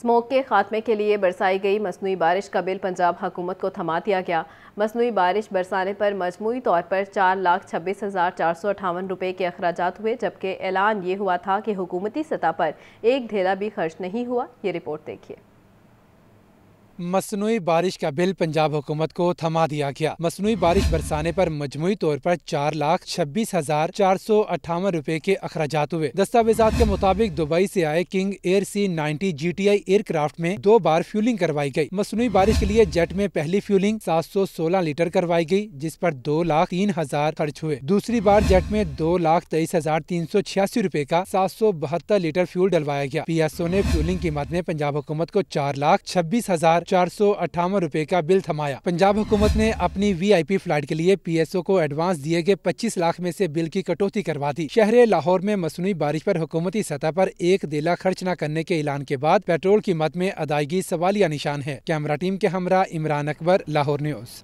smoke के खात्मे के लिए बरसाई गई मसनू बारिश का बिल पंजाब हुकूमत को थमा दिया गया मसनू बारिश बरसाने पर मजमू तौर पर चार लाख छब्बीस हज़ार चार सौ अठावन रुपये के अखराज हुए जबकि ऐलान ये हुआ था कि हुकूमती सतह पर एक ढेला भी खर्च नहीं हुआ ये रिपोर्ट देखिए मसनू बारिश का बिल पंजाब हुकूमत को थमा दिया गया मसनू बारिश बरसाने पर मजमू तौर पर चार लाख छब्बीस हजार चार सौ अट्ठावन रूपए के अखराज हुए दस्तावेजात के मुताबिक दुबई से आए King Air C ninety G T I aircraft में दो बार फ्यूलिंग करवाई गई मसनू बारिश के लिए जेट में पहली फ्यूलिंग सात सौ सोलह लीटर करवाई गई जिस पर दो लाख तीन हजार खर्च हुए दूसरी बार जेट में दो लाख तेईस हजार तीन सौ छियासी रूपए का सात सौ बहत्तर लीटर फ्यूल डलवाया गया पी एस ओ ने फ्यूलिंग कीमत में पंजाब हुकूमत को चार लाख छब्बीस हजार हजार चार सौ अठावन रूपए का बिल थमाया पंजाब हुकूमत ने अपनी वीआईपी फ्लाइट के लिए पीएसओ को एडवांस दिए गए 25 लाख में से बिल की कटौती करवा दी शहर लाहौर में मसनू बारिश पर हुकूमती सतह पर एक देला खर्च न करने के ऐलान के बाद पेट्रोल की मत में अदायगी सवालिया निशान है कैमरा टीम के हमरा इमरान अकबर लाहौर न्यूज़